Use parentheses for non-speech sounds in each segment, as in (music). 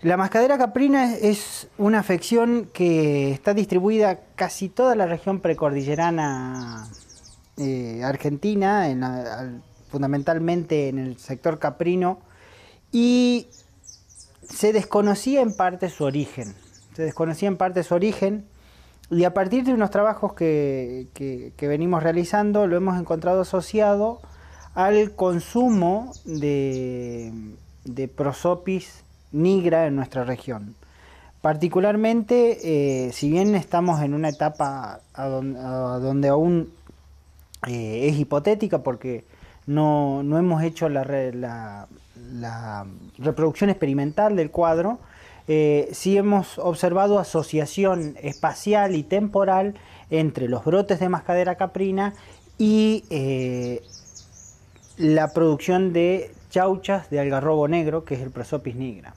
La mascadera caprina es una afección que está distribuida casi toda la región precordillerana eh, argentina, fundamentalmente en el sector caprino, y se desconocía en parte su origen. Se desconocía en parte su origen y a partir de unos trabajos que, venimos realizando lo hemos encontrado asociado al consumo de prosopis Nigra en nuestra región. Particularmente, eh, si bien estamos en una etapa donde, aún eh, es hipotética porque no, hemos hecho la, reproducción experimental del cuadro, eh, sí hemos observado asociación espacial y temporal entre los brotes de mascadera caprina y eh, la producción de chauchas de algarrobo negro, que es el Prosopis nigra.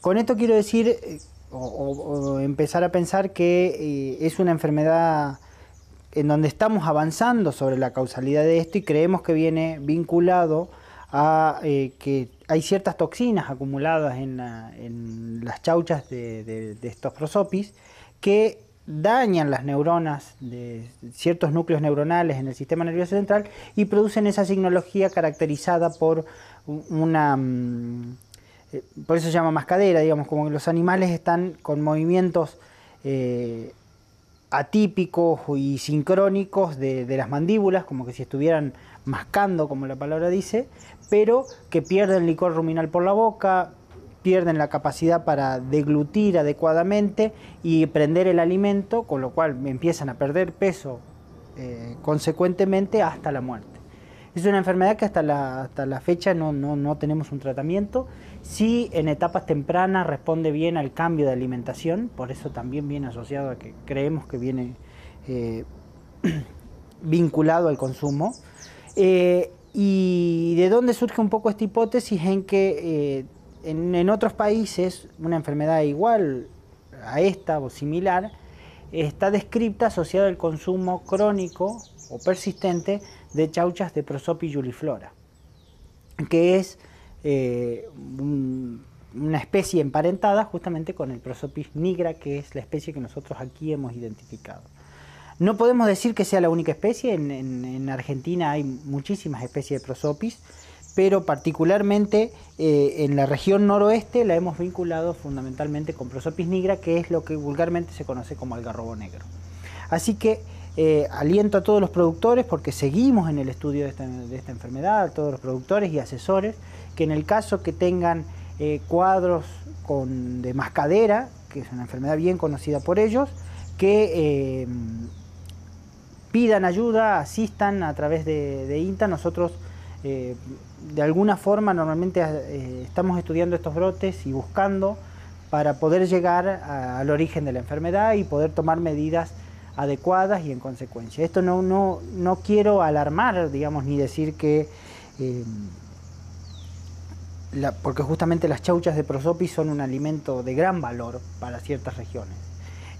Con esto quiero decir eh, o, empezar a pensar que eh, es una enfermedad en donde estamos avanzando sobre la causalidad de esto y creemos que viene vinculado a eh, que hay ciertas toxinas acumuladas en, las chauchas de, de estos prosopis que dañan las neuronas de ciertos núcleos neuronales en el sistema nervioso central y producen esa signología caracterizada por una... Mm, eh, por eso se llama mascadera, digamos, como que los animales están con movimientos eh, atípicos y sincrónicos de, las mandíbulas, como que si estuvieran mascando, como la palabra dice, pero que pierden licor ruminal por la boca, pierden la capacidad para deglutir adecuadamente y prender el alimento, con lo cual empiezan a perder peso eh, consecuentemente hasta la muerte. Es una enfermedad que hasta la, hasta la fecha no, tenemos un tratamiento. Sí, en etapas tempranas responde bien al cambio de alimentación, por eso también viene asociado a que creemos que viene eh, (clears throat) vinculado al consumo. Eh, ¿Y de dónde surge un poco esta hipótesis en que eh, en, en, otros países una enfermedad igual a esta o similar está descrita asociada al consumo crónico o persistente de chauchas de Prosopis juliflora, que es eh, una especie emparentada justamente con el Prosopis nigra, que es la especie que nosotros aquí hemos identificado. No podemos decir que sea la única especie, en, Argentina hay muchísimas especies de Prosopis, pero particularmente eh, en la región noroeste la hemos vinculado fundamentalmente con Prosopis nigra, que es lo que vulgarmente se conoce como algarrobo negro. Así que eh, aliento a todos los productores, porque seguimos en el estudio de esta, enfermedad, a todos los productores y asesores, que en el caso que tengan eh, cuadros de mascadera, que es una enfermedad bien conocida por ellos, que eh, pidan ayuda, asistan a través de, INTA. Nosotros, de alguna forma, normalmente estamos estudiando estos brotes y buscando para poder llegar al origen de la enfermedad y poder tomar medidas adecuadas y en consecuencia. Esto no, no, quiero alarmar, digamos, ni decir que... Eh, porque justamente las chauchas de prosopis son un alimento de gran valor para ciertas regiones.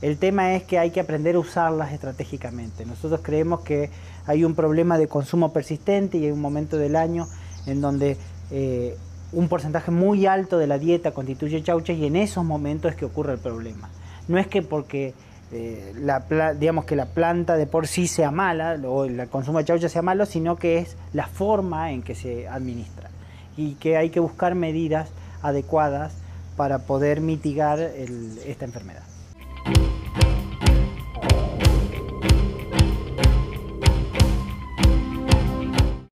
El tema es que hay que aprender a usarlas estratégicamente. Nosotros creemos que hay un problema de consumo persistente y hay un momento del año en donde eh, un porcentaje muy alto de la dieta constituye chauchas y en esos momentos es que ocurre el problema. No es que porque eh, la, digamos que la planta de por sí sea mala, o el consumo de chaucha sea malo, sino que es la forma en que se administra y que hay que buscar medidas adecuadas para poder mitigar esta enfermedad.